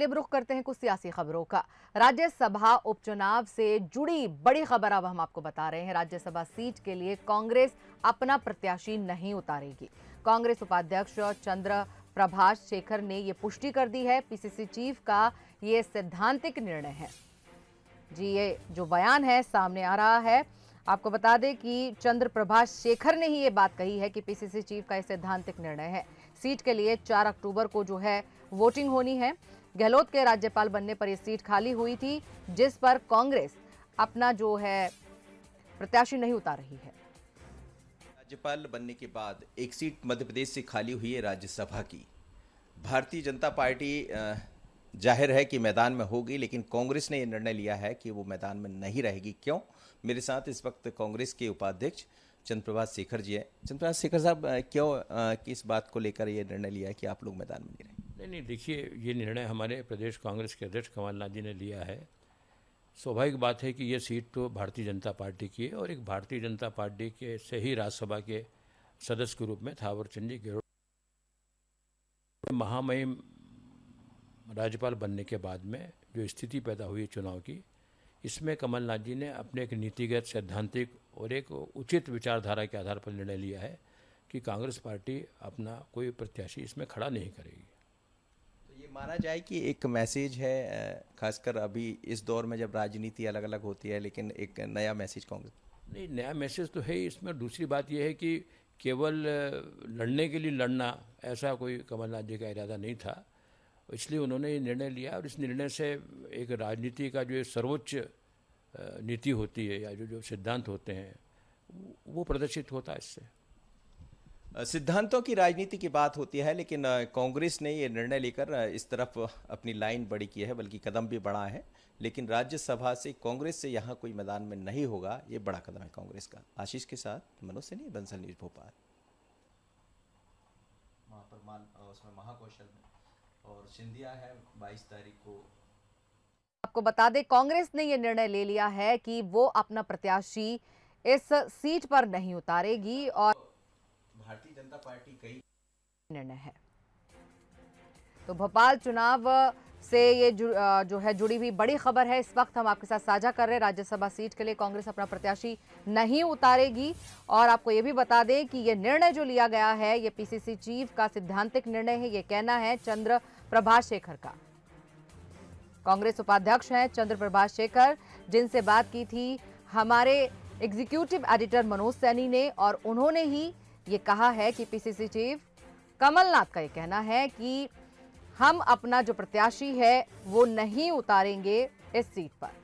रुख करते हैं कुछ सियासी खबरों का राज्यसभा उपचुनाव से जुड़ी बड़ी खबर अब हम आपको बता रहे हैं राज्यसभा सीट के लिए कांग्रेस अपना प्रत्याशी नहीं उतारेगी कांग्रेस उपाध्यक्ष चंद्र प्रभाष शेखर ने यह पुष्टि कर दी है पीसीसी चीफ का यह सिद्धांतिक निर्णय है जी ये जो बयान है सामने आ रहा है आपको बता दें कि चंद्र प्रभाष शेखर ने ही ये बात कही है कि पीसीसी चीफ का यह सिद्धांतिक निर्णय है सीट के लिए 4 अक्टूबर को जो है वोटिंग होनी है गहलोत के राज्यपाल बनने पर ये सीट खाली हुई थी जिस पर कांग्रेस अपना जो है प्रत्याशी नहीं उतार रही है राज्यपाल बनने के बाद एक सीट मध्य प्रदेश से खाली हुई है राज्यसभा की भारतीय जनता पार्टी जाहिर है कि मैदान में होगी लेकिन कांग्रेस ने यह निर्णय लिया है कि वो मैदान में नहीं रहेगी क्यों मेरे साथ इस वक्त कांग्रेस के उपाध्यक्ष चंद्रप्रभा शेखर जी हैं चंद्रप्रभा शेखर साहब क्यों किस बात को लेकर यह निर्णय लिया है कि आप लोग मैदान में नहीं रहे नहीं नहीं देखिए ये निर्णय हमारे प्रदेश कांग्रेस के अध्यक्ष कमलनाथ जी ने लिया है स्वाभाविक बात है कि ये सीट तो भारतीय जनता पार्टी की है और एक भारतीय जनता पार्टी के से ही राज्यसभा के सदस्य के रूप में थावरचंद जी गहलोत महामहिम राज्यपाल बनने के बाद में जो स्थिति पैदा हुई चुनाव की इसमें कमलनाथ जी ने अपने एक नीतिगत सैद्धांतिक और एक उचित विचारधारा के आधार पर निर्णय लिया है कि कांग्रेस पार्टी अपना कोई प्रत्याशी इसमें खड़ा नहीं करेगी माना जाए कि एक मैसेज है खासकर अभी इस दौर में जब राजनीति अलग अलग होती है लेकिन एक नया मैसेज कांग्रेस नहीं नया मैसेज तो है इसमें दूसरी बात यह है कि केवल लड़ने के लिए लड़ना ऐसा कोई कमलनाथ जी का इरादा नहीं था इसलिए उन्होंने ये निर्णय लिया और इस निर्णय से एक राजनीति का जो सर्वोच्च नीति होती है या जो जो सिद्धांत होते हैं वो प्रदर्शित होता है इससे सिद्धांतों की राजनीति की बात होती है लेकिन कांग्रेस ने ये निर्णय लेकर इस तरफ अपनी लाइन बड़ी की है बल्कि कदम भी बड़ा है लेकिन राज्यसभा से कांग्रेस से यहाँ कोई मैदान में नहीं होगा ये बड़ा कदम है कांग्रेस का आशीष के साथ मनोज सिन्हा बंसल न्यूज भोपाल उसमें महाकौशल और सिंधिया है 22 तारीख को आपको बता दें कांग्रेस ने यह निर्णय ले लिया है कि वो अपना प्रत्याशी इस सीट पर नहीं उतारेगी और भारतीय जनता पार्टी कई निर्णय है तो भोपाल चुनाव से ये जु, जो है जुड़ी हुई बड़ी खबर है इस वक्त हम आपके साथ साझा कर रहे हैं राज्यसभा सीट के लिए कांग्रेस अपना प्रत्याशी नहीं उतारेगी और आपको ये भी बता दें कि ये निर्णय जो लिया गया है ये पीसीसी चीफ का सिद्धांतिक निर्णय है ये कहना है चंद्र प्रभा शेखर का कांग्रेस उपाध्यक्ष हैं चंद्र प्रभा शेखर जिनसे बात की थी हमारे एग्जीक्यूटिव एडिटर मनोज सैनी ने और उन्होंने ही ये कहा है कि पीसीसी चीफ कमलनाथ का ये कहना है कि हम अपना जो प्रत्याशी है वो नहीं उतारेंगे इस सीट पर